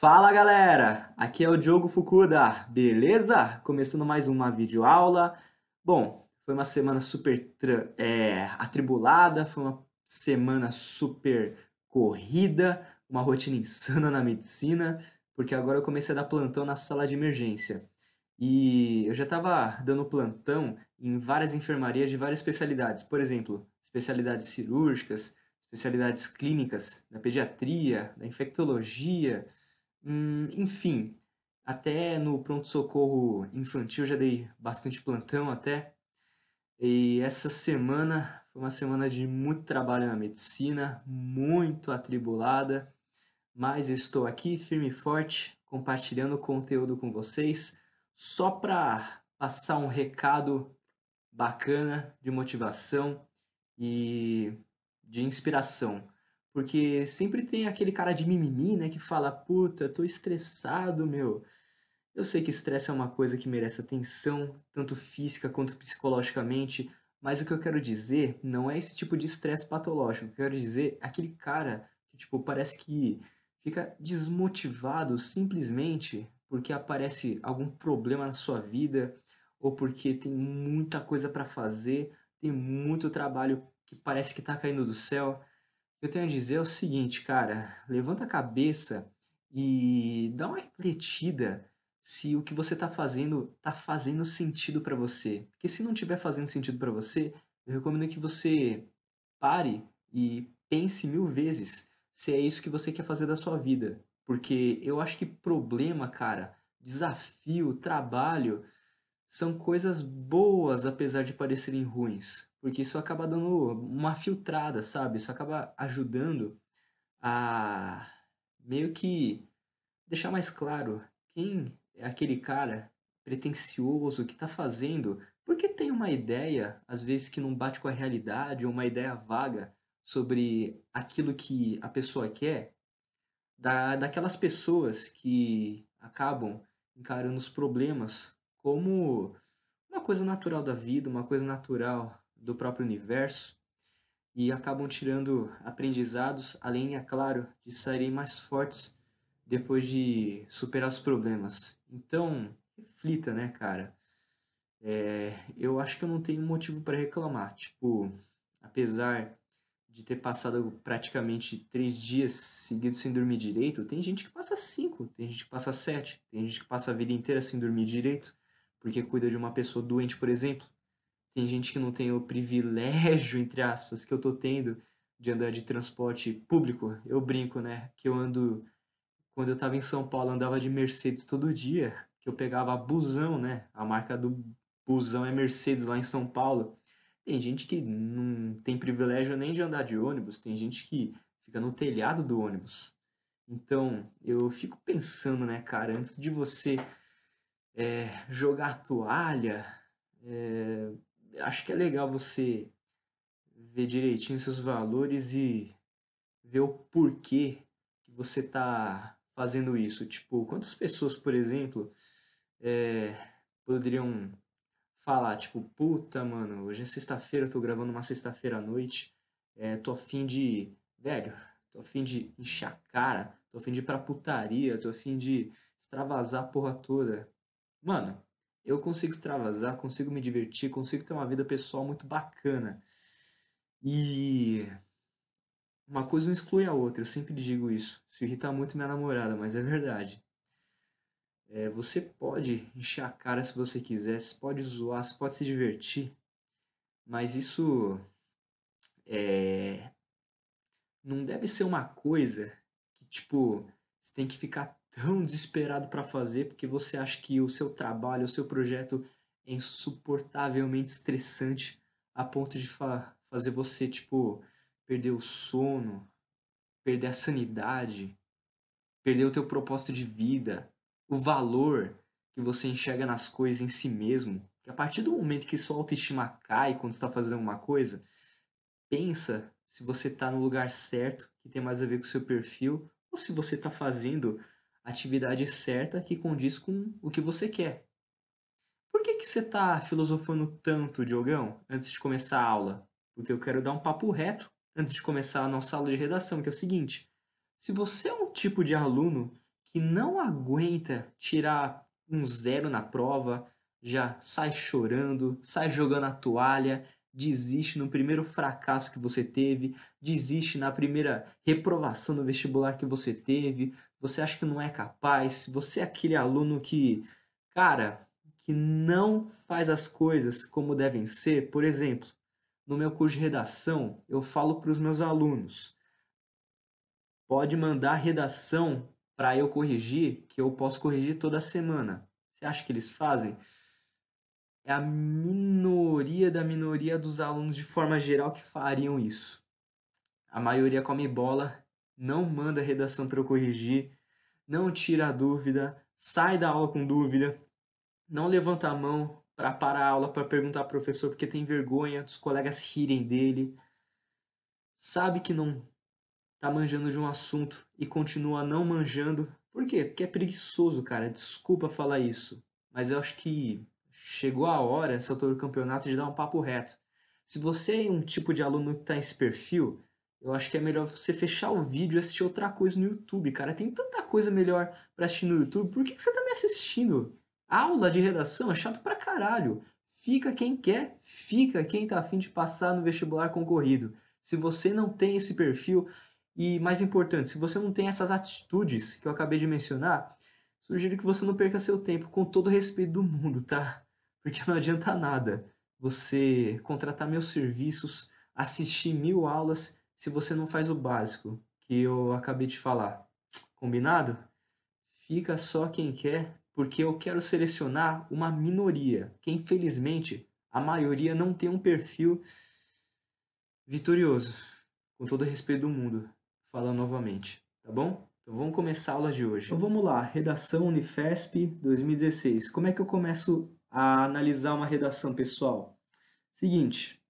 Fala galera, aqui é o Diogo Fukuda, beleza? Começando mais uma videoaula. Bom, foi uma semana super é, atribulada, foi uma semana super corrida, uma rotina insana na medicina, porque agora eu comecei a dar plantão na sala de emergência. E eu já estava dando plantão em várias enfermarias de várias especialidades, por exemplo, especialidades cirúrgicas, especialidades clínicas, da pediatria, da infectologia, Hum, enfim, até no pronto-socorro infantil já dei bastante plantão até. E essa semana foi uma semana de muito trabalho na medicina, muito atribulada, mas estou aqui firme e forte compartilhando conteúdo com vocês só para passar um recado bacana de motivação e de inspiração porque sempre tem aquele cara de mimimi, né, que fala: "Puta, tô estressado, meu". Eu sei que estresse é uma coisa que merece atenção, tanto física quanto psicologicamente, mas o que eu quero dizer não é esse tipo de estresse patológico. O que eu quero dizer é aquele cara que tipo parece que fica desmotivado simplesmente porque aparece algum problema na sua vida ou porque tem muita coisa para fazer, tem muito trabalho que parece que tá caindo do céu eu tenho a dizer é o seguinte, cara, levanta a cabeça e dá uma refletida se o que você está fazendo está fazendo sentido para você. Porque se não estiver fazendo sentido para você, eu recomendo que você pare e pense mil vezes se é isso que você quer fazer da sua vida. Porque eu acho que problema, cara, desafio, trabalho, são coisas boas apesar de parecerem ruins, porque isso acaba dando uma filtrada, sabe? Isso acaba ajudando a meio que deixar mais claro quem é aquele cara pretensioso que está fazendo, porque tem uma ideia, às vezes que não bate com a realidade, ou uma ideia vaga sobre aquilo que a pessoa quer, da, daquelas pessoas que acabam encarando os problemas como uma coisa natural da vida, uma coisa natural do próprio universo e acabam tirando aprendizados, além, é claro, de saírem mais fortes depois de superar os problemas. Então, reflita, né, cara? É, eu acho que eu não tenho motivo para reclamar. Tipo, apesar de ter passado praticamente três dias seguidos sem dormir direito, tem gente que passa cinco, tem gente que passa sete, tem gente que passa a vida inteira sem dormir direito porque cuida de uma pessoa doente, por exemplo. Tem gente que não tem o privilégio, entre aspas, que eu tô tendo de andar de transporte público. Eu brinco, né? Que eu ando. Quando eu tava em São Paulo, andava de Mercedes todo dia, que eu pegava a busão, né? A marca do busão é Mercedes lá em São Paulo. Tem gente que não tem privilégio nem de andar de ônibus, tem gente que fica no telhado do ônibus. Então, eu fico pensando, né, cara, antes de você é, jogar toalha. É, acho que é legal você ver direitinho seus valores e ver o porquê que você está fazendo isso. Tipo, quantas pessoas, por exemplo, é, poderiam falar, tipo, puta, mano, hoje é sexta-feira, eu tô gravando uma sexta-feira à noite, é, tô afim de, velho, tô afim de encher a cara, tô afim de ir pra putaria, tô afim de extravasar a porra toda mano, eu consigo extravasar, consigo me divertir, consigo ter uma vida pessoal muito bacana. E uma coisa não exclui a outra, eu sempre digo isso. Isso irrita muito minha namorada, mas é verdade. É, você pode encher a cara se você quiser, você pode zoar, você pode se divertir, mas isso é, não deve ser uma coisa que, tipo, você tem que ficar tão desesperado para fazer porque você acha que o seu trabalho, o seu projeto é insuportavelmente estressante a ponto de fa fazer você, tipo, perder o sono, perder a sanidade, perder o teu propósito de vida, o valor que você enxerga nas coisas em si mesmo. Que a partir do momento que sua autoestima cai quando está fazendo alguma coisa, pensa se você está no lugar certo, que tem mais a ver com o seu perfil, ou se você está fazendo atividade certa que condiz com o que você quer. Por que, que você está filosofando tanto, Diogão, antes de começar a aula? Porque eu quero dar um papo reto antes de começar a nossa aula de redação, que é o seguinte: se você é um tipo de aluno que não aguenta tirar um zero na prova, já sai chorando, sai jogando a toalha, desiste no primeiro fracasso que você teve, desiste na primeira reprovação no vestibular que você teve, você acha que não é capaz, você é aquele aluno que, cara, que não faz as coisas como devem ser, por exemplo, no meu curso de redação, eu falo para os meus alunos: pode mandar redação para eu corrigir, que eu posso corrigir toda semana. Você acha que eles fazem? É a minoria da minoria dos alunos de forma geral que fariam isso. A maioria come bola não manda redação para eu corrigir, não tira a dúvida, sai da aula com dúvida, não levanta a mão para parar a aula para perguntar ao professor porque tem vergonha dos colegas rirem dele. Sabe que não tá manjando de um assunto e continua não manjando. Por quê? Porque é preguiçoso, cara. Desculpa falar isso, mas eu acho que chegou a hora, essa altura do campeonato, de dar um papo reto. Se você é um tipo de aluno que está nesse perfil, eu acho que é melhor você fechar o vídeo e assistir outra coisa no YouTube, cara. Tem tanta coisa melhor para assistir no YouTube. Por que, você tá me assistindo? Aula de redação é chato pra caralho. Fica quem quer, fica quem tá afim de passar no vestibular concorrido. Se você não tem esse perfil, e mais importante, se você não tem essas atitudes que eu acabei de mencionar, sugiro que você não perca seu tempo com todo o respeito do mundo, tá? Porque não adianta nada você contratar meus serviços, assistir mil aulas se você não faz o básico que eu acabei de falar. Combinado? Fica só quem quer, porque eu quero selecionar uma minoria, que infelizmente a maioria não tem um perfil vitorioso. Com todo o respeito do mundo, falando novamente, tá bom? Então vamos começar a aula de hoje. Então vamos lá, redação Unifesp 2016. Como é que eu começo a analisar uma redação, pessoal? Seguinte,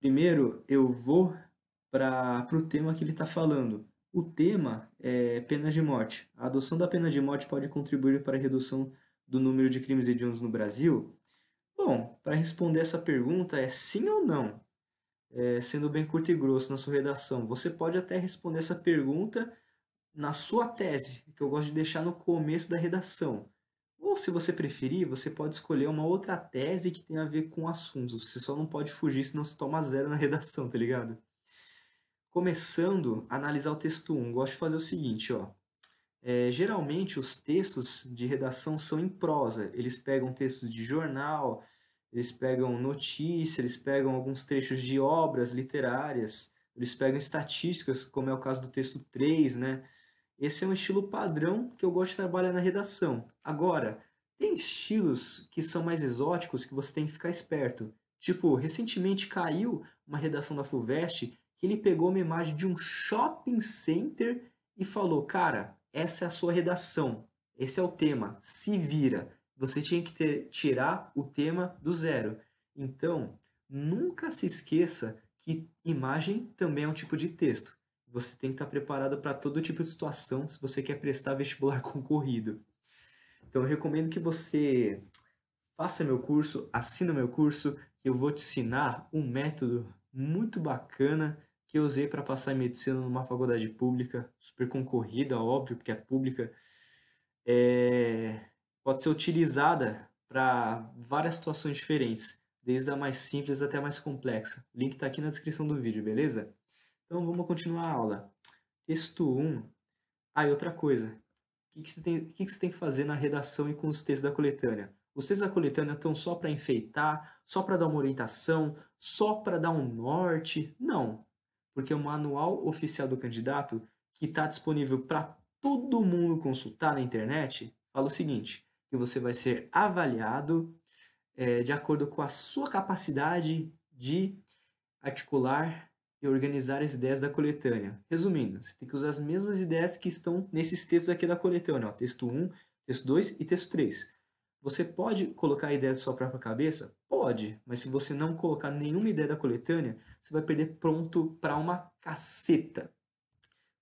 primeiro eu vou para o tema que ele está falando. O tema é pena de morte. A adoção da pena de morte pode contribuir para a redução do número de crimes hediondos no Brasil? Bom, para responder essa pergunta é sim ou não. É, sendo bem curto e grosso na sua redação, você pode até responder essa pergunta na sua tese, que eu gosto de deixar no começo da redação. Ou, se você preferir, você pode escolher uma outra tese que tenha a ver com assuntos. Você só não pode fugir, senão se toma zero na redação, tá ligado? Começando a analisar o texto 1, gosto de fazer o seguinte, ó. É, geralmente os textos de redação são em prosa, eles pegam textos de jornal, eles pegam notícias, eles pegam alguns trechos de obras literárias, eles pegam estatísticas, como é o caso do texto 3, né? Esse é um estilo padrão que eu gosto de trabalhar na redação. Agora, tem estilos que são mais exóticos que você tem que ficar esperto. Tipo, recentemente caiu uma redação da FUVEST que ele pegou uma imagem de um shopping center e falou: Cara, essa é a sua redação, esse é o tema, se vira. Você tinha que ter, tirar o tema do zero. Então, nunca se esqueça que imagem também é um tipo de texto. Você tem que estar preparado para todo tipo de situação se você quer prestar vestibular concorrido. Então, eu recomendo que você faça meu curso, assina meu curso, eu vou te ensinar um método muito bacana que eu usei para passar em medicina numa faculdade pública, super concorrida, óbvio, porque é pública, é, pode ser utilizada para várias situações diferentes, desde a mais simples até a mais complexa. O link está aqui na descrição do vídeo, beleza? Então vamos continuar a aula. Texto 1. Ah, e outra coisa. O que, que, você, tem, o que, que você tem que fazer na redação e com os textos da coletânea? Os textos da coletânea estão só para enfeitar, só para dar uma orientação, só para dar um norte? Não porque o é manual oficial do candidato, que está disponível para todo mundo consultar na internet, fala o seguinte: que você vai ser avaliado é, de acordo com a sua capacidade de articular e organizar as ideias da coletânea. Resumindo, você tem que usar as mesmas ideias que estão nesses textos aqui da coletânea, ó, texto 1, texto 2 e texto 3. Você pode colocar ideias da sua própria cabeça? Pode, mas se você não colocar nenhuma ideia da coletânea, você vai perder pronto para uma caceta.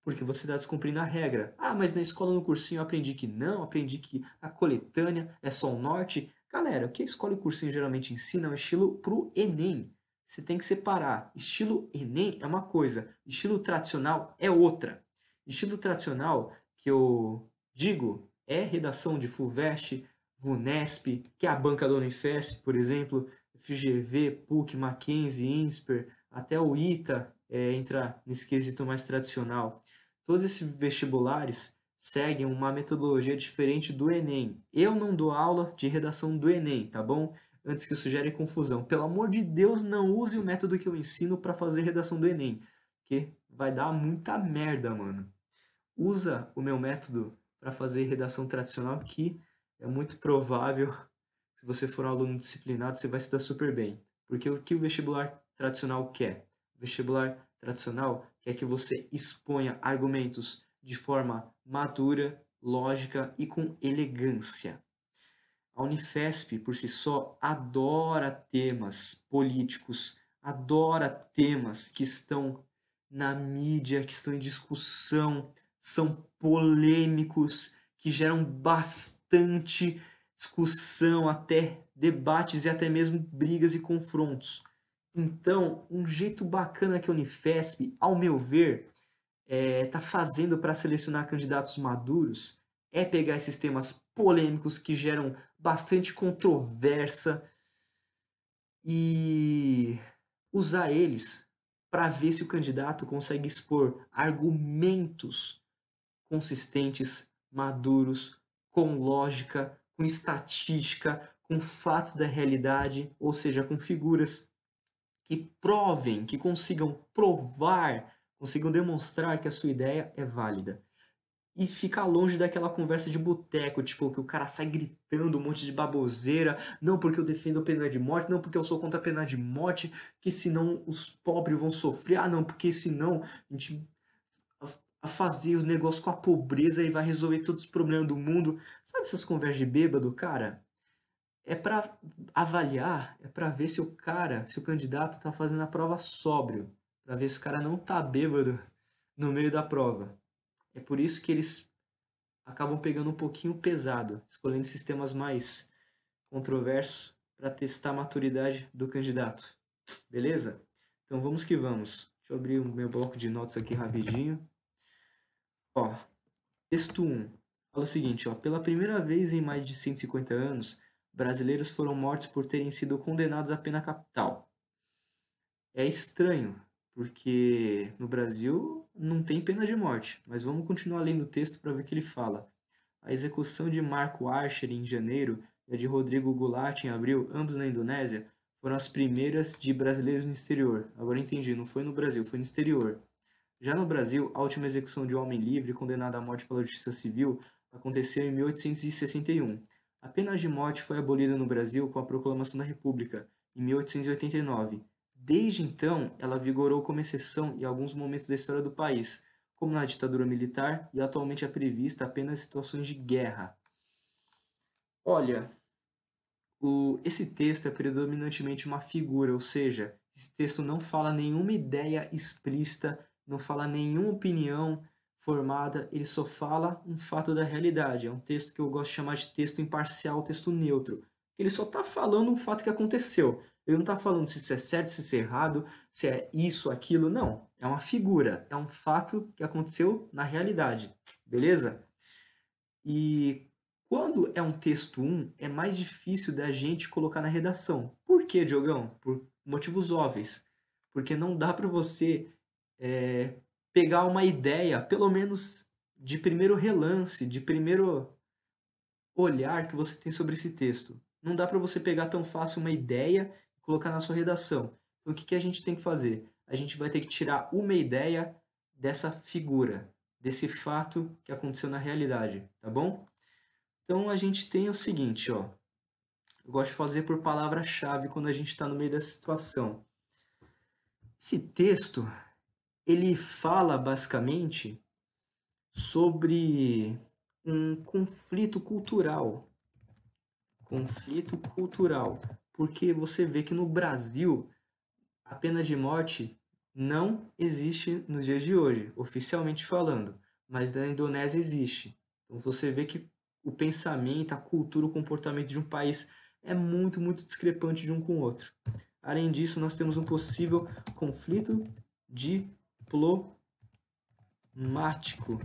Porque você está descumprindo a regra. Ah, mas na escola, no cursinho, eu aprendi que não, aprendi que a coletânea é só o norte. Galera, o que a escola e o cursinho geralmente ensinam é estilo pro Enem. Você tem que separar. Estilo Enem é uma coisa, estilo tradicional é outra. Estilo tradicional, que eu digo, é redação de vest, VUNESP, que é a banca da Unifesp, por exemplo, FGV, PUC, Mackenzie, INSPER, até o ITA é, entra nesse quesito mais tradicional. Todos esses vestibulares seguem uma metodologia diferente do Enem. Eu não dou aula de redação do Enem, tá bom? Antes que sugere confusão. Pelo amor de Deus, não use o método que eu ensino para fazer redação do Enem, que vai dar muita merda, mano. Usa o meu método para fazer redação tradicional que é muito provável se você for um aluno disciplinado, você vai se dar super bem. Porque o que o vestibular tradicional quer? O vestibular tradicional quer que você exponha argumentos de forma madura, lógica e com elegância. A Unifesp, por si só, adora temas políticos, adora temas que estão na mídia, que estão em discussão, são polêmicos que geram bastante discussão, até debates e até mesmo brigas e confrontos. Então, um jeito bacana que a Unifesp, ao meu ver, está é, tá fazendo para selecionar candidatos maduros é pegar esses temas polêmicos que geram bastante controvérsia e usar eles para ver se o candidato consegue expor argumentos consistentes maduros, com lógica, com estatística, com fatos da realidade, ou seja, com figuras que provem, que consigam provar, consigam demonstrar que a sua ideia é válida. E ficar longe daquela conversa de boteco, tipo, que o cara sai gritando um monte de baboseira, não porque eu defendo a pena de morte, não porque eu sou contra a pena de morte, que senão os pobres vão sofrer, ah, não, porque senão a gente a fazer os negócios com a pobreza e vai resolver todos os problemas do mundo. Sabe essas conversas de bêbado, cara? É para avaliar, é para ver se o cara, se o candidato tá fazendo a prova sóbrio, para ver se o cara não tá bêbado no meio da prova. É por isso que eles acabam pegando um pouquinho pesado, escolhendo sistemas mais controversos para testar a maturidade do candidato. Beleza? Então vamos que vamos. Deixa eu abrir o meu bloco de notas aqui rapidinho. Ó, texto 1. Fala o seguinte, ó, pela primeira vez em mais de 150 anos, brasileiros foram mortos por terem sido condenados à pena capital. É estranho, porque no Brasil não tem pena de morte, mas vamos continuar lendo o texto para ver o que ele fala. A execução de Marco Archer em janeiro e a de Rodrigo Goulart em abril, ambos na Indonésia, foram as primeiras de brasileiros no exterior. Agora entendi, não foi no Brasil, foi no exterior. Já no Brasil, a última execução de um homem livre condenado à morte pela Justiça Civil aconteceu em 1861. A pena de morte foi abolida no Brasil com a proclamação da República, em 1889. Desde então, ela vigorou como exceção em alguns momentos da história do país, como na ditadura militar, e atualmente é prevista apenas em situações de guerra. Olha, o, esse texto é predominantemente uma figura, ou seja, esse texto não fala nenhuma ideia explícita não fala nenhuma opinião formada, ele só fala um fato da realidade. É um texto que eu gosto de chamar de texto imparcial, texto neutro. Ele só está falando um fato que aconteceu. Ele não está falando se isso é certo, se isso é errado, se é isso, aquilo. Não. É uma figura, é um fato que aconteceu na realidade. Beleza? E quando é um texto 1, é mais difícil da gente colocar na redação. Por quê, Diogão? Por motivos óbvios. Porque não dá para você é, pegar uma ideia, pelo menos de primeiro relance, de primeiro olhar que você tem sobre esse texto. Não dá para você pegar tão fácil uma ideia e colocar na sua redação. Então, o que, que a gente tem que fazer? A gente vai ter que tirar uma ideia dessa figura, desse fato que aconteceu na realidade, tá bom? Então, a gente tem o seguinte, ó. Eu gosto de fazer por palavra-chave quando a gente está no meio dessa situação. Esse texto ele fala basicamente sobre um conflito cultural. Conflito cultural. Porque você vê que no Brasil a pena de morte não existe nos dias de hoje, oficialmente falando, mas na Indonésia existe. Então você vê que o pensamento, a cultura, o comportamento de um país é muito, muito discrepante de um com o outro. Além disso, nós temos um possível conflito de diplomático,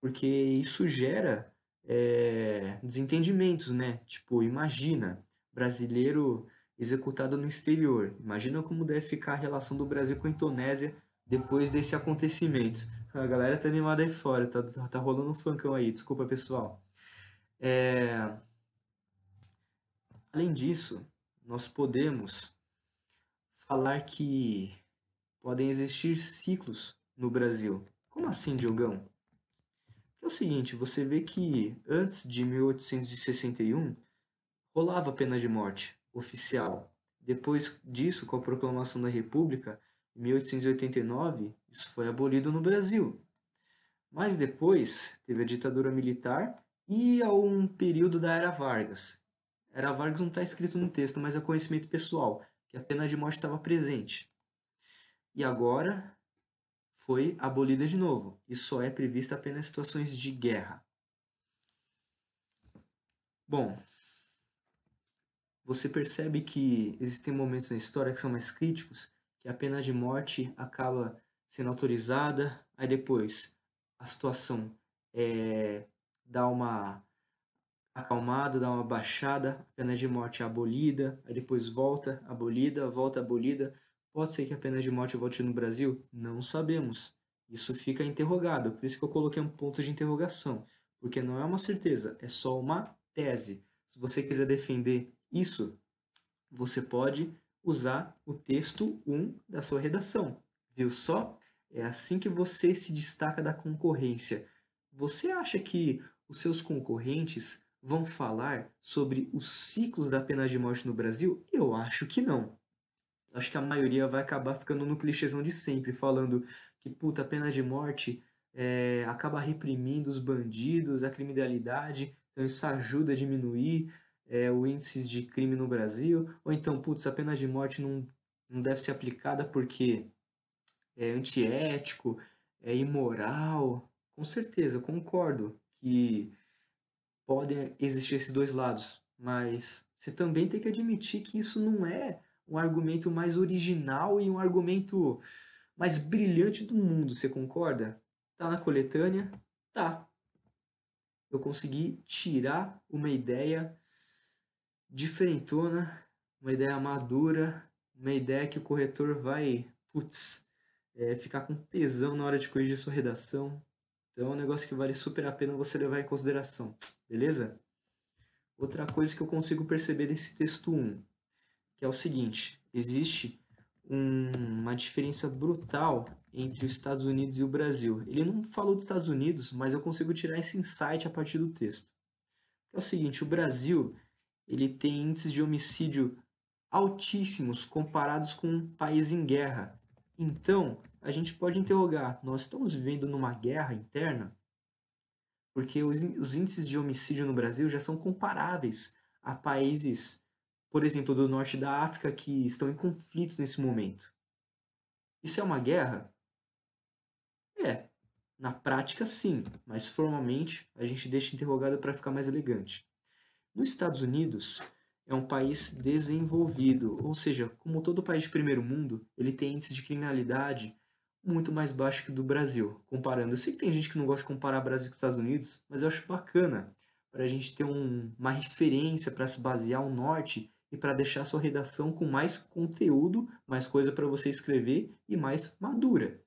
porque isso gera é, desentendimentos, né? Tipo, imagina, brasileiro executado no exterior. Imagina como deve ficar a relação do Brasil com a Indonésia depois desse acontecimento. A galera tá animada aí fora, tá, tá rolando um funkão aí, desculpa pessoal. É... Além disso, nós podemos falar que podem existir ciclos no Brasil. Como assim, Diogão? É o seguinte, você vê que antes de 1861 rolava a pena de morte oficial. Depois disso, com a proclamação da República, em 1889, isso foi abolido no Brasil. Mas depois teve a ditadura militar e a um período da Era Vargas. Era Vargas não está escrito no texto, mas é conhecimento pessoal, que a pena de morte estava presente e agora foi abolida de novo e só é prevista apenas situações de guerra. Bom, você percebe que existem momentos na história que são mais críticos, que a pena de morte acaba sendo autorizada, aí depois a situação é, dá uma acalmada, dá uma baixada, a pena de morte é abolida, aí depois volta, abolida, volta, abolida, Pode ser que a pena de morte volte no Brasil? Não sabemos. Isso fica interrogado, por isso que eu coloquei um ponto de interrogação, porque não é uma certeza, é só uma tese. Se você quiser defender isso, você pode usar o texto 1 da sua redação. Viu só? É assim que você se destaca da concorrência. Você acha que os seus concorrentes vão falar sobre os ciclos da pena de morte no Brasil? Eu acho que não acho que a maioria vai acabar ficando no clichêzão de sempre, falando que, puta, a pena de morte é, acaba reprimindo os bandidos, a criminalidade, então isso ajuda a diminuir é, o índice de crime no Brasil, ou então, putz, a pena de morte não, não deve ser aplicada porque é antiético, é imoral. Com certeza, concordo que podem existir esses dois lados, mas você também tem que admitir que isso não é um argumento mais original e um argumento mais brilhante do mundo, você concorda? Tá na coletânea? Tá. Eu consegui tirar uma ideia diferentona, uma ideia madura, uma ideia que o corretor vai, putz, é, ficar com tesão na hora de corrigir sua redação. Então é um negócio que vale super a pena você levar em consideração, beleza? Outra coisa que eu consigo perceber desse texto 1 que é o seguinte: existe um, uma diferença brutal entre os Estados Unidos e o Brasil. Ele não falou dos Estados Unidos, mas eu consigo tirar esse insight a partir do texto. É o seguinte: o Brasil ele tem índices de homicídio altíssimos comparados com um país em guerra. Então, a gente pode interrogar: nós estamos vivendo numa guerra interna? Porque os, os índices de homicídio no Brasil já são comparáveis a países por exemplo, do norte da África, que estão em conflitos nesse momento. Isso é uma guerra? É, na prática sim, mas formalmente a gente deixa interrogada para ficar mais elegante. Nos Estados Unidos, é um país desenvolvido, ou seja, como todo país de primeiro mundo, ele tem índice de criminalidade muito mais baixo que o do Brasil, comparando. Eu sei que tem gente que não gosta de comparar Brasil com Estados Unidos, mas eu acho bacana para a gente ter um, uma referência para se basear o norte e para deixar sua redação com mais conteúdo, mais coisa para você escrever e mais madura.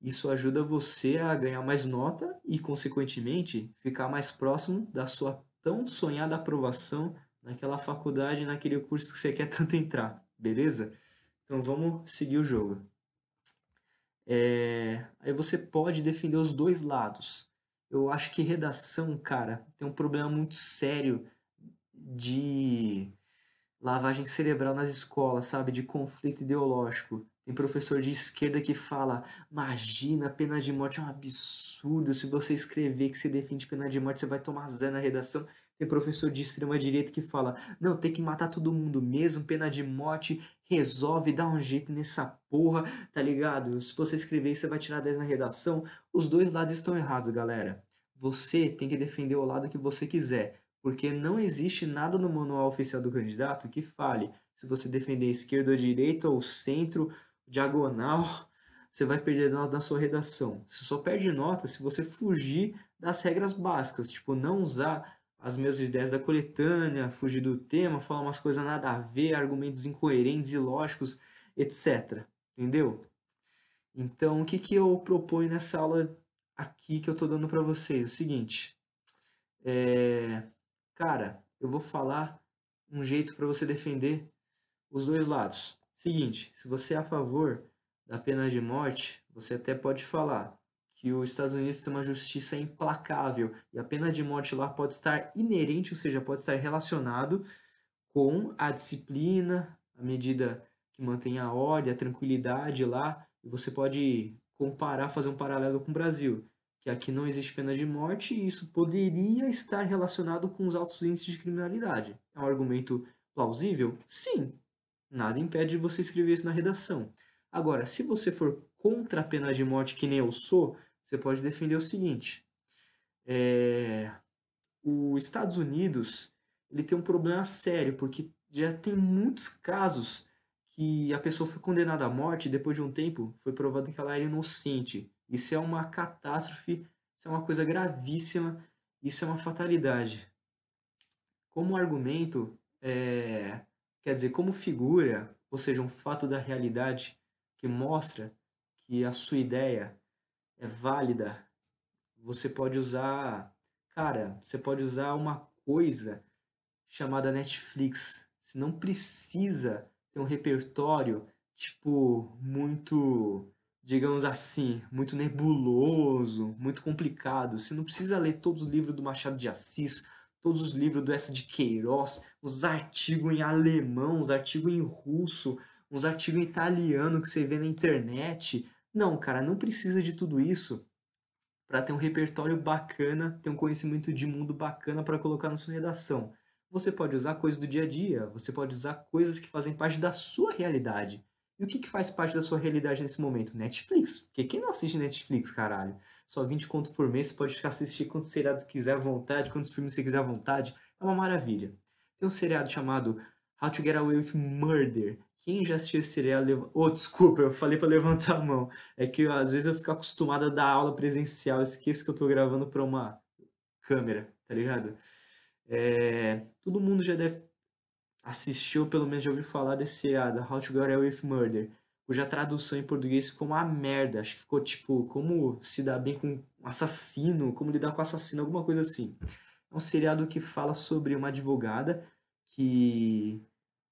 Isso ajuda você a ganhar mais nota e, consequentemente, ficar mais próximo da sua tão sonhada aprovação naquela faculdade, naquele curso que você quer tanto entrar, beleza? Então vamos seguir o jogo. É... Aí você pode defender os dois lados. Eu acho que redação, cara, tem um problema muito sério de lavagem cerebral nas escolas, sabe? De conflito ideológico. Tem professor de esquerda que fala: imagina, pena de morte é um absurdo. Se você escrever que se defende pena de morte, você vai tomar zero na redação. Tem professor de extrema direita que fala: não, tem que matar todo mundo mesmo, pena de morte, resolve, dá um jeito nessa porra, tá ligado? Se você escrever, você vai tirar 10 na redação. Os dois lados estão errados, galera. Você tem que defender o lado que você quiser porque não existe nada no manual oficial do candidato que fale se você defender esquerda ou direita ou centro, diagonal, você vai perder nota na sua redação. Você só perde nota se você fugir das regras básicas, tipo não usar as mesmas ideias da coletânea, fugir do tema, falar umas coisas nada a ver, argumentos incoerentes, ilógicos, etc. Entendeu? Então, o que, que eu proponho nessa aula aqui que eu estou dando para vocês? o seguinte, é... Cara, eu vou falar um jeito para você defender os dois lados. Seguinte, se você é a favor da pena de morte, você até pode falar que os Estados Unidos tem uma justiça implacável e a pena de morte lá pode estar inerente, ou seja, pode estar relacionado com a disciplina, a medida que mantém a ordem, a tranquilidade lá, e você pode comparar, fazer um paralelo com o Brasil que aqui não existe pena de morte e isso poderia estar relacionado com os altos índices de criminalidade. É um argumento plausível? Sim. Nada impede de você escrever isso na redação. Agora, se você for contra a pena de morte, que nem eu sou, você pode defender o seguinte: é... os Estados Unidos ele tem um problema sério, porque já tem muitos casos que a pessoa foi condenada à morte e depois de um tempo foi provado que ela era inocente. Isso é uma catástrofe, isso é uma coisa gravíssima, isso é uma fatalidade. Como argumento, é, quer dizer, como figura, ou seja, um fato da realidade que mostra que a sua ideia é válida, você pode usar, cara, você pode usar uma coisa chamada Netflix. Você não precisa ter um repertório tipo muito digamos assim, muito nebuloso, muito complicado. Você não precisa ler todos os livros do Machado de Assis, todos os livros do S. de Queiroz, os artigos em alemão, os artigos em russo, os artigos em italiano que você vê na internet. Não, cara, não precisa de tudo isso para ter um repertório bacana, ter um conhecimento de mundo bacana para colocar na sua redação. Você pode usar coisas do dia a dia, você pode usar coisas que fazem parte da sua realidade. E o que, que faz parte da sua realidade nesse momento? Netflix. Porque quem não assiste Netflix, caralho? Só 20 conto por mês, você pode ficar assistindo quantos seriados quiser à vontade, quantos filmes você quiser à vontade. É uma maravilha. Tem um seriado chamado How to Get Away with Murder. Quem já assistiu esse seriado... Leva... Oh, desculpa, eu falei para levantar a mão. É que às vezes eu fico acostumado a dar aula presencial, esqueço que eu tô gravando pra uma câmera, tá ligado? É... Todo mundo já deve assistiu, pelo menos já ouviu falar desse seriado, ah, How to Get Away with Murder, cuja tradução em português ficou uma merda. Acho que ficou tipo, como se dar bem com um assassino, como lidar com assassino, alguma coisa assim. É um seriado que fala sobre uma advogada que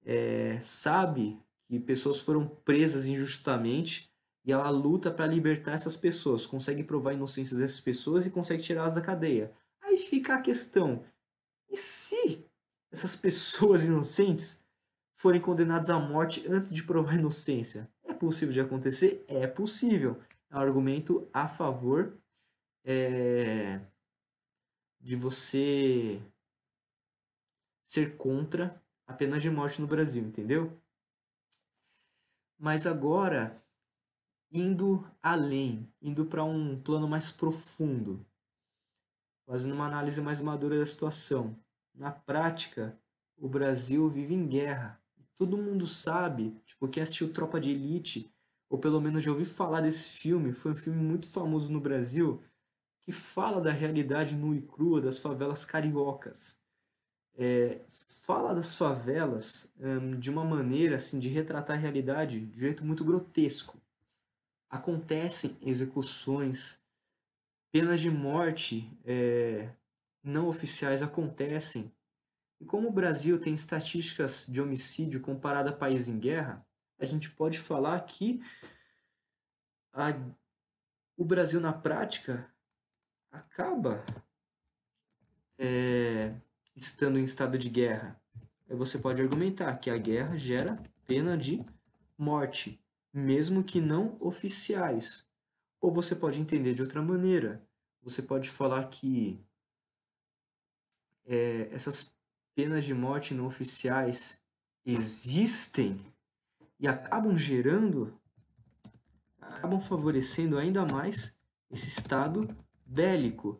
é, sabe que pessoas foram presas injustamente e ela luta para libertar essas pessoas, consegue provar a inocência dessas pessoas e consegue tirá-las da cadeia. Aí fica a questão: e se essas pessoas inocentes forem condenadas à morte antes de provar inocência. É possível de acontecer? É possível. É um argumento a favor é, de você ser contra a pena de morte no Brasil, entendeu? Mas agora, indo além, indo para um plano mais profundo, fazendo uma análise mais madura da situação na prática, o Brasil vive em guerra. Todo mundo sabe, tipo, quem assistiu Tropa de Elite, ou pelo menos já ouviu falar desse filme, foi um filme muito famoso no Brasil, que fala da realidade nua e crua das favelas cariocas. É, fala das favelas hum, de uma maneira assim de retratar a realidade de jeito muito grotesco. Acontecem execuções, penas de morte é, não oficiais acontecem. E como o Brasil tem estatísticas de homicídio comparada a países em guerra, a gente pode falar que a, o Brasil, na prática, acaba é, estando em estado de guerra. Aí você pode argumentar que a guerra gera pena de morte, mesmo que não oficiais. Ou você pode entender de outra maneira. Você pode falar que é, essas penas de morte não oficiais existem e acabam gerando, acabam favorecendo ainda mais esse estado bélico.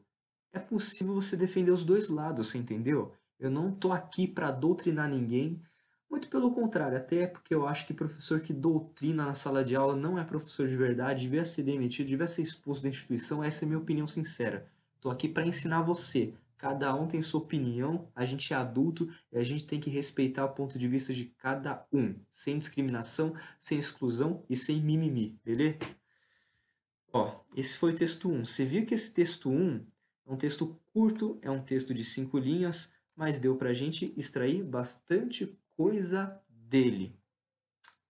É possível você defender os dois lados, você entendeu? Eu não tô aqui para doutrinar ninguém, muito pelo contrário, até porque eu acho que professor que doutrina na sala de aula não é professor de verdade, devia ser demitido, devia ser expulso da instituição, essa é a minha opinião sincera. Tô aqui para ensinar você, Cada um tem sua opinião, a gente é adulto e a gente tem que respeitar o ponto de vista de cada um, sem discriminação, sem exclusão e sem mimimi, beleza? Ó, esse foi o texto 1. Você viu que esse texto 1 é um texto curto, é um texto de cinco linhas, mas deu para a gente extrair bastante coisa dele,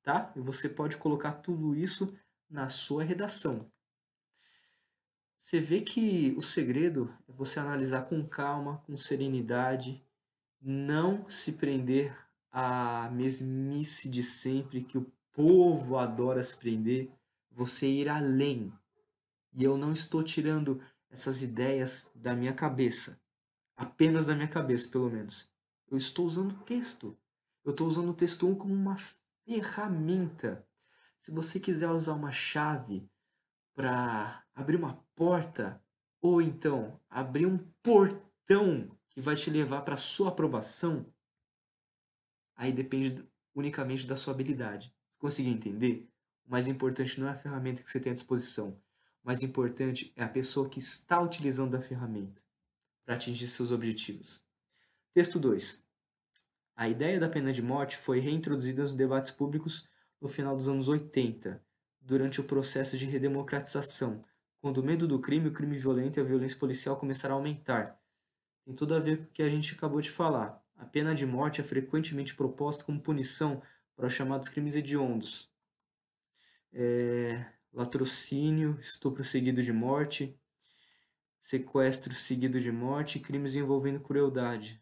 tá? E você pode colocar tudo isso na sua redação. Você vê que o segredo é você analisar com calma, com serenidade, não se prender à mesmice de sempre que o povo adora se prender, você ir além. E eu não estou tirando essas ideias da minha cabeça, apenas da minha cabeça, pelo menos. Eu estou usando o texto. Eu estou usando o texto 1 como uma ferramenta. Se você quiser usar uma chave, para abrir uma porta ou então abrir um portão que vai te levar para sua aprovação, aí depende unicamente da sua habilidade. Você conseguiu entender? O mais importante não é a ferramenta que você tem à disposição. O mais importante é a pessoa que está utilizando a ferramenta para atingir seus objetivos. Texto 2. A ideia da pena de morte foi reintroduzida nos debates públicos no final dos anos 80 durante o processo de redemocratização. Quando o medo do crime, o crime violento e a violência policial começaram a aumentar. Tem tudo a ver com o que a gente acabou de falar. A pena de morte é frequentemente proposta como punição para os chamados crimes hediondos. É, latrocínio, estupro seguido de morte, sequestro seguido de morte e crimes envolvendo crueldade.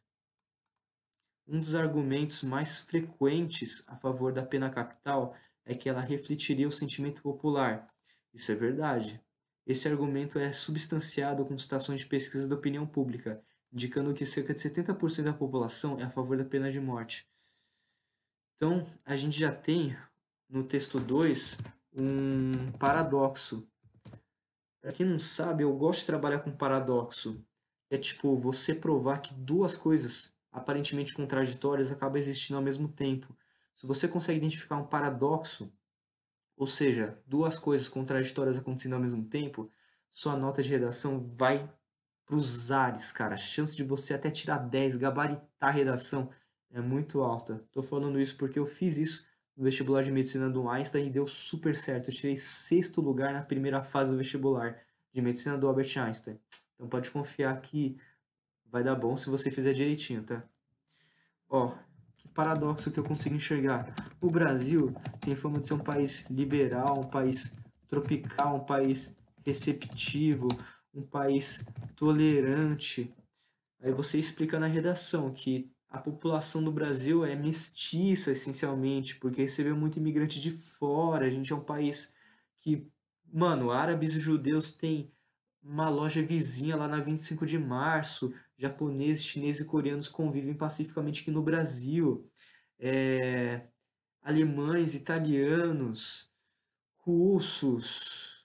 Um dos argumentos mais frequentes a favor da pena capital é que ela refletiria o sentimento popular. Isso é verdade. Esse argumento é substanciado com citações de pesquisas da opinião pública, indicando que cerca de 70% da população é a favor da pena de morte. Então, a gente já tem no texto 2 um paradoxo. Para quem não sabe, eu gosto de trabalhar com paradoxo. É tipo você provar que duas coisas aparentemente contraditórias acabam existindo ao mesmo tempo. Se você consegue identificar um paradoxo, ou seja, duas coisas contraditórias acontecendo ao mesmo tempo, sua nota de redação vai para os ares, cara. A chance de você até tirar 10, gabaritar a redação é muito alta. Estou falando isso porque eu fiz isso no vestibular de medicina do Einstein e deu super certo. Eu tirei sexto lugar na primeira fase do vestibular de medicina do Albert Einstein. Então pode confiar que vai dar bom se você fizer direitinho, tá? Ó, paradoxo que eu consigo enxergar. O Brasil tem fama de ser um país liberal, um país tropical, um país receptivo, um país tolerante. Aí você explica na redação que a população do Brasil é mestiça, essencialmente, porque recebeu muito imigrante de fora. A gente é um país que, mano, árabes e judeus têm uma loja vizinha lá na 25 de março, japoneses, chineses e coreanos convivem pacificamente aqui no Brasil, é, alemães, italianos, russos,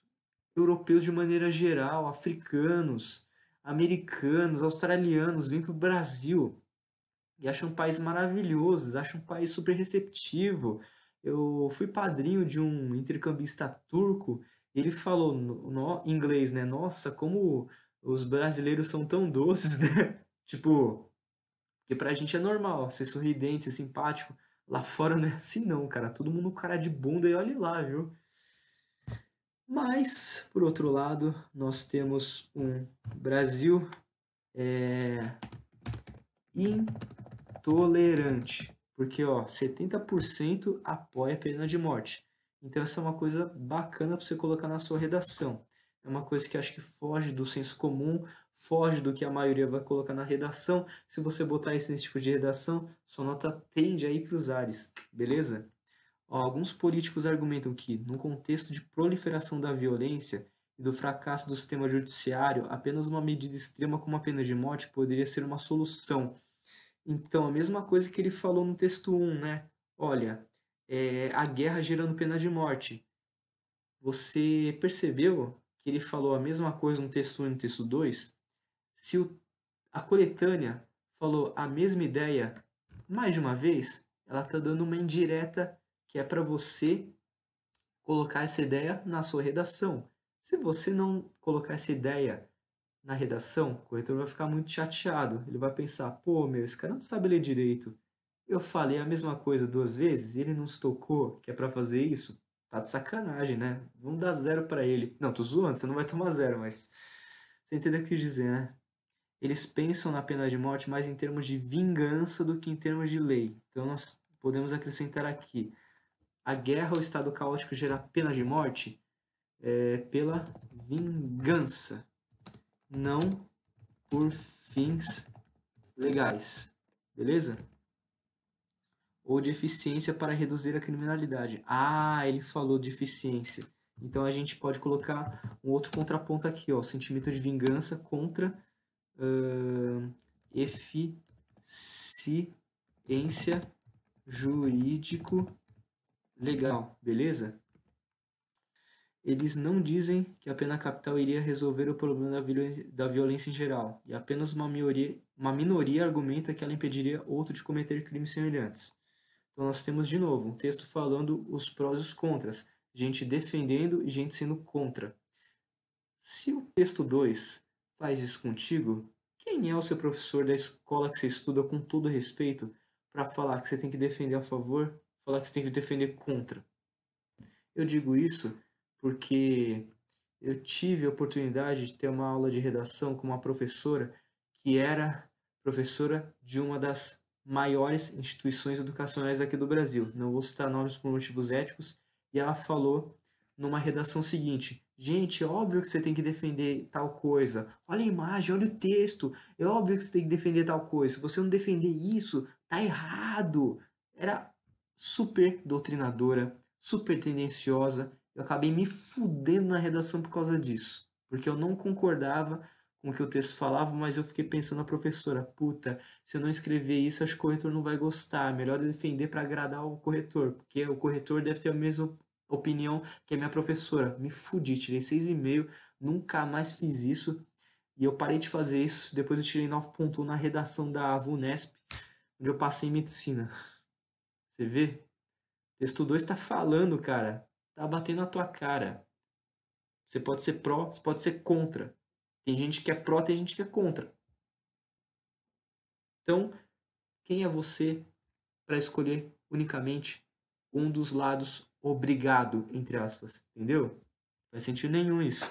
europeus de maneira geral, africanos, americanos, australianos vêm para o Brasil e acham um país maravilhoso, acham um país super receptivo. Eu fui padrinho de um intercambista turco ele falou no, inglês, né? Nossa, como os brasileiros são tão doces, né? tipo, porque pra gente é normal ser sorridente, ser simpático. Lá fora não é assim não, cara. Todo mundo cara de bunda e olhe lá, viu? Mas, por outro lado, nós temos um Brasil é, intolerante. Porque, ó, 70% apoia a pena de morte. Então, essa é uma coisa bacana para você colocar na sua redação. É uma coisa que acho que foge do senso comum, foge do que a maioria vai colocar na redação. Se você botar isso nesse tipo de redação, sua nota tende a ir para os ares, beleza? Ó, alguns políticos argumentam que, no contexto de proliferação da violência e do fracasso do sistema judiciário, apenas uma medida extrema como a pena de morte poderia ser uma solução. Então, a mesma coisa que ele falou no texto 1, né? Olha, é, a guerra gerando pena de morte. Você percebeu que ele falou a mesma coisa no texto 1 e no texto 2? Se o, a coletânea falou a mesma ideia mais de uma vez, ela está dando uma indireta que é para você colocar essa ideia na sua redação. Se você não colocar essa ideia na redação, o corretor vai ficar muito chateado. Ele vai pensar: pô, meu, esse cara não sabe ler direito. Eu falei a mesma coisa duas vezes e ele não se tocou que é pra fazer isso. Tá de sacanagem, né? Vamos dar zero para ele. Não, tô zoando, você não vai tomar zero, mas. Você entendeu o que eu quis dizer, né? Eles pensam na pena de morte mais em termos de vingança do que em termos de lei. Então nós podemos acrescentar aqui. A guerra ou estado caótico gera pena de morte é, pela vingança, não por fins legais. Beleza? ou de eficiência para reduzir a criminalidade. Ah, ele falou de eficiência. Então a gente pode colocar um outro contraponto aqui, ó, sentimento de vingança contra uh, eficiência jurídico legal, beleza? Eles não dizem que a pena capital iria resolver o problema da violência, da violência em geral, e apenas uma minoria, uma minoria argumenta que ela impediria outro de cometer crimes semelhantes. Então nós temos de novo um texto falando os prós e os contras, gente defendendo e gente sendo contra. Se o texto 2 faz isso contigo, quem é o seu professor da escola que você estuda com todo respeito para falar que você tem que defender a favor, falar que você tem que defender contra? Eu digo isso porque eu tive a oportunidade de ter uma aula de redação com uma professora que era professora de uma das maiores instituições educacionais aqui do Brasil. Não vou citar nomes por motivos éticos. E ela falou numa redação seguinte: Gente, é óbvio que você tem que defender tal coisa. Olha a imagem, olha o texto. É óbvio que você tem que defender tal coisa. Se você não defender isso, tá errado. Era super doutrinadora, super tendenciosa. Eu acabei me fudendo na redação por causa disso, porque eu não concordava com o que o texto falava, mas eu fiquei pensando na professora, puta, se eu não escrever isso, acho que o corretor não vai gostar, melhor eu defender para agradar o corretor, porque o corretor deve ter a mesma opinião que a minha professora. Me fudi, tirei 6,5, nunca mais fiz isso, e eu parei de fazer isso, depois eu tirei 9.1 na redação da VUNESP, onde eu passei em medicina. Você vê? O texto 2 está falando, cara, tá batendo na tua cara. Você pode ser pró, você pode ser contra. Tem gente que é pró, tem gente que é contra. Então, quem é você para escolher unicamente um dos lados obrigado, entre aspas, entendeu? Não faz sentido nenhum isso.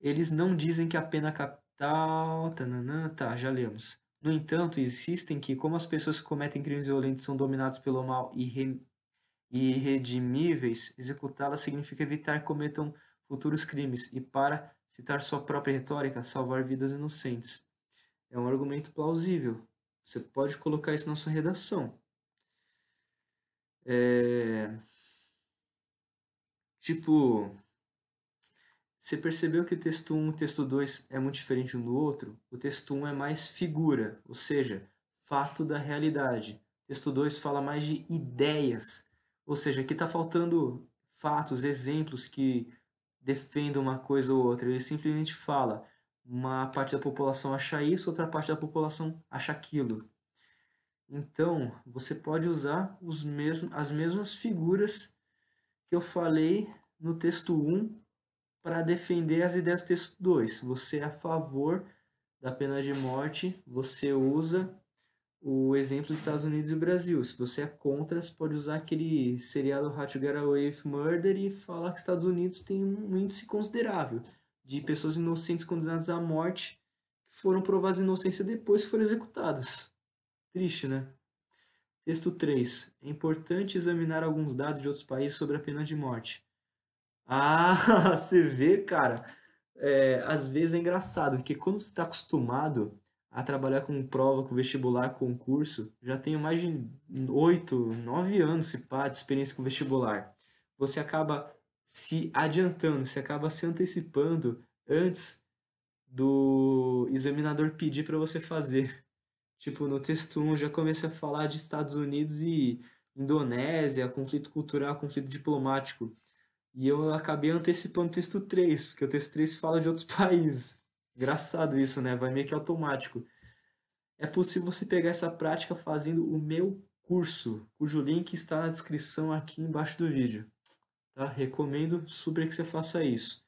Eles não dizem que a pena capital, tananã, tá, já lemos. No entanto, insistem que como as pessoas que cometem crimes violentos são dominados pelo mal e irre... irredimíveis, executá-las significa evitar que cometam futuros crimes e para citar sua própria retórica, salvar vidas inocentes. É um argumento plausível. Você pode colocar isso na sua redação. É... Tipo, você percebeu que o texto 1 e o texto 2 é muito diferente um do outro? O texto 1 é mais figura, ou seja, fato da realidade. O texto 2 fala mais de ideias, ou seja, aqui está faltando fatos, exemplos que defenda uma coisa ou outra, ele simplesmente fala uma parte da população acha isso, outra parte da população acha aquilo. Então, você pode usar os mesmos, as mesmas figuras que eu falei no texto 1 para defender as ideias do texto 2. Você é a favor da pena de morte, você usa o exemplo dos Estados Unidos e o Brasil. Se você é contra, você pode usar aquele seriado How to Get Away with Murder e falar que os Estados Unidos tem um índice considerável de pessoas inocentes condenadas à morte que foram provadas inocência depois que foram executadas. Triste, né? Texto 3. É importante examinar alguns dados de outros países sobre a pena de morte. Ah, você vê, cara. É, às vezes é engraçado, porque quando você está acostumado a trabalhar com prova, com vestibular, concurso, já tenho mais de oito, nove anos, se pá, de experiência com vestibular. Você acaba se adiantando, você acaba se antecipando antes do examinador pedir para você fazer. Tipo, no texto 1 já comecei a falar de Estados Unidos e Indonésia, conflito cultural, conflito diplomático. E eu acabei antecipando o texto 3, porque o texto 3 fala de outros países. Engraçado isso, né? Vai meio que automático. É possível você pegar essa prática fazendo o meu curso, cujo link está na descrição aqui embaixo do vídeo. Tá? Recomendo super que você faça isso.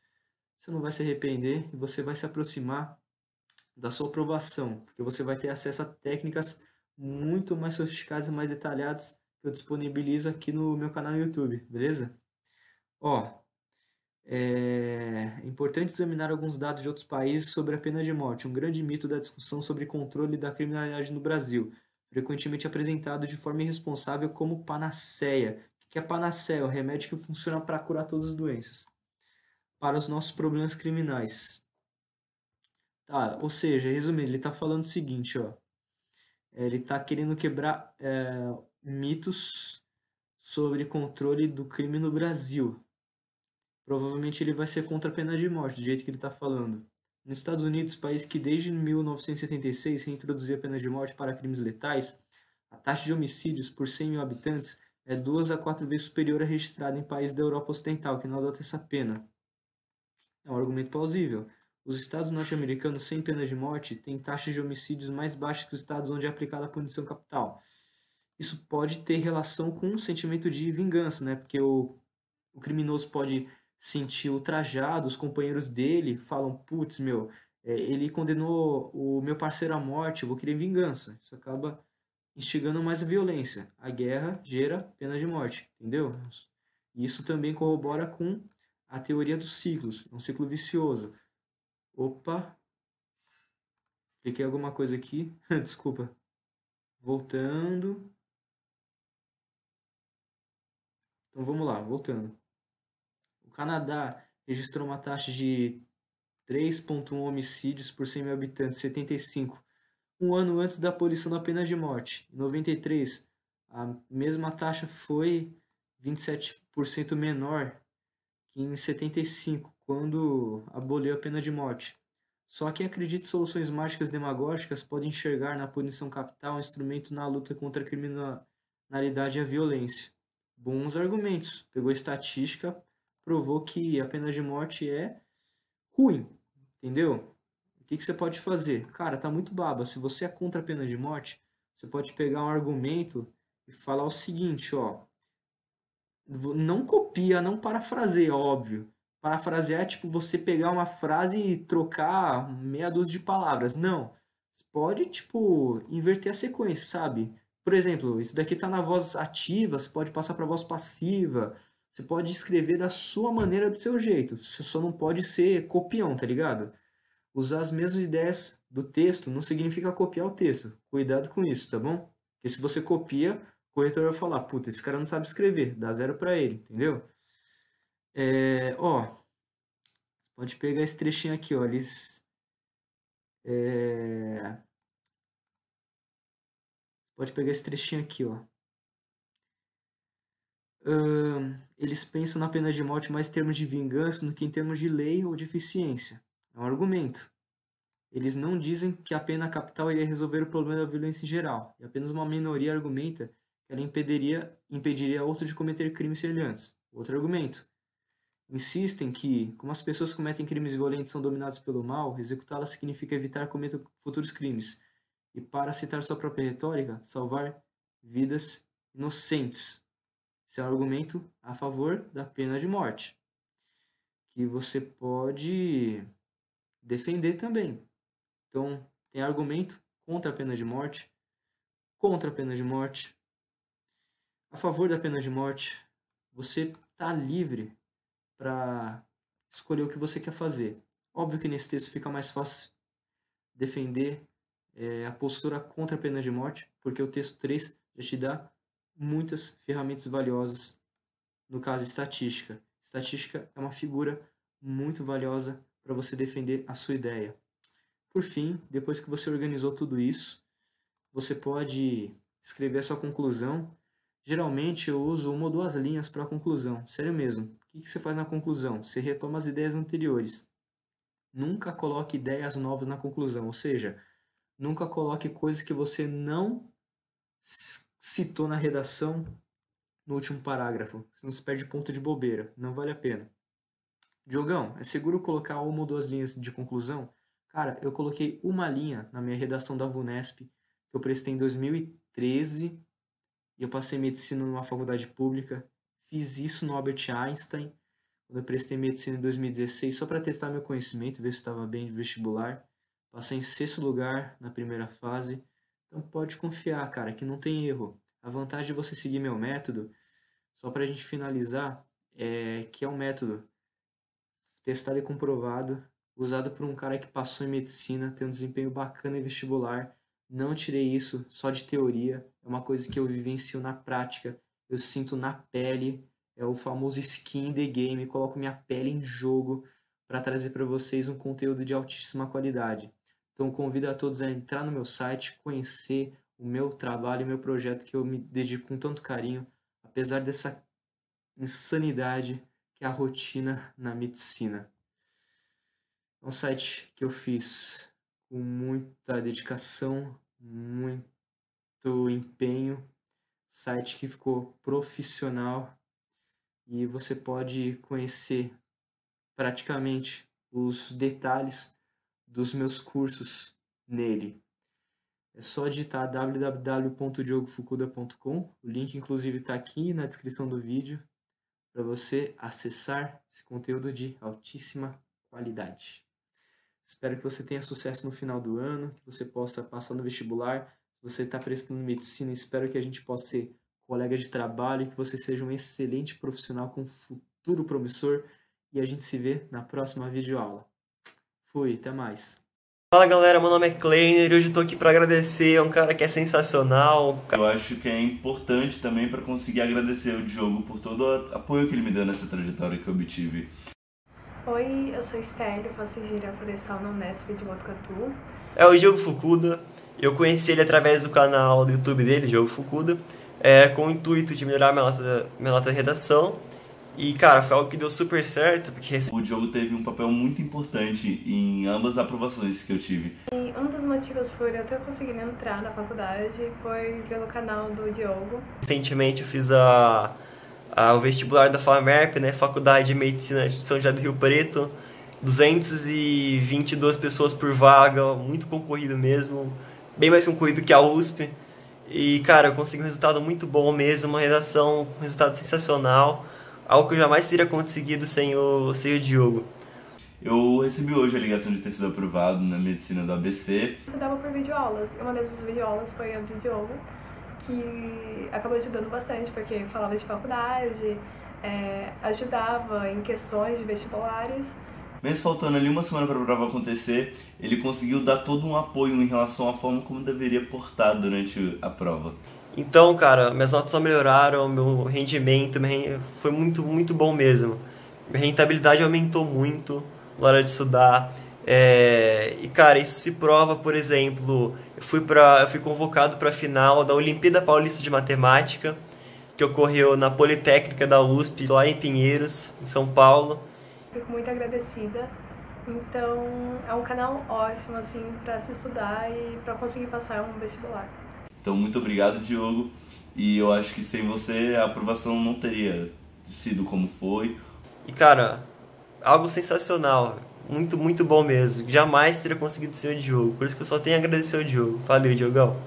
Você não vai se arrepender e você vai se aproximar da sua aprovação, porque você vai ter acesso a técnicas muito mais sofisticadas e mais detalhadas que eu disponibilizo aqui no meu canal no YouTube, beleza? Ó, é importante examinar alguns dados de outros países sobre a pena de morte, um grande mito da discussão sobre controle da criminalidade no Brasil, frequentemente apresentado de forma irresponsável como panaceia. O que é panaceia? É o remédio que funciona para curar todas as doenças, para os nossos problemas criminais. Tá, ou seja, resumindo, ele está falando o seguinte, ó. É, ele está querendo quebrar é, mitos sobre controle do crime no Brasil provavelmente ele vai ser contra a pena de morte, do jeito que ele está falando. Nos Estados Unidos, país que desde 1976 reintroduziu a pena de morte para crimes letais, a taxa de homicídios por 100 mil habitantes é duas a quatro vezes superior à registrada em países da Europa Ocidental, que não adota essa pena. É um argumento plausível. Os estados norte-americanos sem pena de morte têm taxas de homicídios mais baixas que os estados onde é aplicada a punição capital. Isso pode ter relação com um sentimento de vingança, né? Porque o, o criminoso pode sentir ultrajado, os companheiros dele falam, putz, meu, é, ele condenou o meu parceiro à morte, eu vou querer vingança. Isso acaba instigando mais a violência. A guerra gera pena de morte, entendeu? Isso também corrobora com a teoria dos ciclos, é um ciclo vicioso. Opa, cliquei alguma coisa aqui, desculpa. Voltando. Então vamos lá, voltando. Canadá registrou uma taxa de 3,1 homicídios por 100 mil habitantes, 75, um ano antes da abolição da pena de morte. Em 93, a mesma taxa foi 27% menor que em 75, quando aboliu a pena de morte. Só quem acredita em soluções mágicas demagógicas pode enxergar na punição capital um instrumento na luta contra a criminalidade e a violência. Bons argumentos. Pegou estatística, provou que a pena de morte é ruim, entendeu? O que, que você pode fazer? Cara, tá muito baba. Se você é contra a pena de morte, você pode pegar um argumento e falar o seguinte, ó. Não copia, não parafraseia, óbvio. Parafrasear é tipo você pegar uma frase e trocar meia dúzia de palavras. Não. Você pode, tipo, inverter a sequência, sabe? Por exemplo, isso daqui tá na voz ativa, você pode passar para voz passiva. Você pode escrever da sua maneira, do seu jeito. Você só não pode ser copião, tá ligado? Usar as mesmas ideias do texto não significa copiar o texto. Cuidado com isso, tá bom? Porque se você copia, o corretor vai falar: puta, esse cara não sabe escrever, dá zero para ele, entendeu? É, ó, pode pegar esse trechinho aqui, ó. Eles, é, pode pegar esse trechinho aqui, ó eles pensam na pena de morte mais em termos de vingança do que em termos de lei ou de eficiência. É um argumento. Eles não dizem que a pena capital iria resolver o problema da violência em geral, e apenas uma minoria argumenta que ela impediria, impediria outro de cometer crimes semelhantes. Outro argumento. Insistem que, como as pessoas cometem crimes violentos são dominadas pelo mal, executá-las significa evitar cometer futuros crimes. E, para citar sua própria retórica, salvar vidas inocentes. Isso é um argumento a favor da pena de morte, que você pode defender também. Então, tem argumento contra a pena de morte, contra a pena de morte, a favor da pena de morte. Você está livre para escolher o que você quer fazer. Óbvio que nesse texto fica mais fácil defender é, a postura contra a pena de morte, porque o texto 3 já te dá muitas ferramentas valiosas no caso estatística. Estatística é uma figura muito valiosa para você defender a sua ideia. Por fim, depois que você organizou tudo isso, você pode escrever a sua conclusão. Geralmente eu uso uma ou duas linhas para a conclusão, sério mesmo. O que você faz na conclusão? Você retoma as ideias anteriores. Nunca coloque ideias novas na conclusão, ou seja, nunca coloque coisas que você não citou na redação no último parágrafo. Senão se perde ponto de bobeira. Não vale a pena. Diogão, é seguro colocar uma ou duas linhas de conclusão? Cara, eu coloquei uma linha na minha redação da VUNESP, que eu prestei em 2013, e eu passei medicina numa faculdade pública. Fiz isso no Albert Einstein, quando eu prestei medicina em 2016, só para testar meu conhecimento, ver se estava bem de vestibular. Passei em sexto lugar na primeira fase então pode confiar, cara, que não tem erro. A vantagem de você seguir meu método, só para a gente finalizar, é que é um método testado e comprovado, usado por um cara que passou em medicina, tem um desempenho bacana em vestibular. Não tirei isso só de teoria, é uma coisa que eu vivencio na prática, eu sinto na pele, é o famoso skin the game, coloco minha pele em jogo para trazer para vocês um conteúdo de altíssima qualidade. Então convido a todos a entrar no meu site, conhecer o meu trabalho o meu projeto que eu me dedico com tanto carinho, apesar dessa insanidade que é a rotina na medicina. É um site que eu fiz com muita dedicação, muito empenho, site que ficou profissional e você pode conhecer praticamente os detalhes dos meus cursos nele. É só digitar www.diogofukuda.com. O link, inclusive, está aqui na descrição do vídeo para você acessar esse conteúdo de altíssima qualidade. Espero que você tenha sucesso no final do ano, que você possa passar no vestibular. Se você está prestando medicina, espero que a gente possa ser colega de trabalho, que você seja um excelente profissional com futuro promissor. E a gente se vê na próxima videoaula. Fui, até mais. Fala galera, meu nome é Kleiner e hoje eu tô aqui para agradecer a é um cara que é sensacional. Eu acho que é importante também para conseguir agradecer o Diogo por todo o apoio que ele me deu nessa trajetória que eu obtive. Oi, eu sou Estélio, faço engenharia florestal na Nesp de Botucatu. É o Diogo Fukuda, eu conheci ele através do canal do YouTube dele, Diogo Fukuda, é, com o intuito de melhorar minha nota, minha nota de redação e, cara, foi algo que deu super certo, porque... O Diogo teve um papel muito importante em ambas as aprovações que eu tive. E um dos motivos por eu ter conseguido entrar na faculdade foi pelo canal do Diogo. Recentemente eu fiz a, a o vestibular da FAMERP, né, Faculdade de Medicina de São José do Rio Preto. 222 pessoas por vaga, muito concorrido mesmo, bem mais concorrido que a USP. E, cara, eu consegui um resultado muito bom mesmo, uma redação um resultado sensacional algo que eu jamais teria conseguido sem o, sem o Diogo. Eu recebi hoje a ligação de ter sido aprovado na medicina da ABC. Você dava por videoaulas. Uma dessas videoaulas foi a do Diogo, que acabou ajudando bastante, porque falava de faculdade, é, ajudava em questões de vestibulares. Mesmo faltando ali uma semana para a prova acontecer, ele conseguiu dar todo um apoio em relação à forma como deveria portar durante a prova. Então, cara, minhas notas só melhoraram, meu rendimento foi muito, muito bom mesmo. Minha rentabilidade aumentou muito na hora de estudar. É, e cara, isso se prova, por exemplo, eu fui, pra, eu fui convocado para a final da Olimpíada Paulista de Matemática, que ocorreu na Politécnica da USP, lá em Pinheiros, em São Paulo. Fico muito agradecida. Então, é um canal ótimo assim para se estudar e para conseguir passar um vestibular. Então, muito obrigado, Diogo. E eu acho que sem você a aprovação não teria sido como foi. E cara, algo sensacional. Muito, muito bom mesmo. Jamais teria conseguido ser o Diogo. Por isso que eu só tenho a agradecer o Diogo. Valeu, Diogão.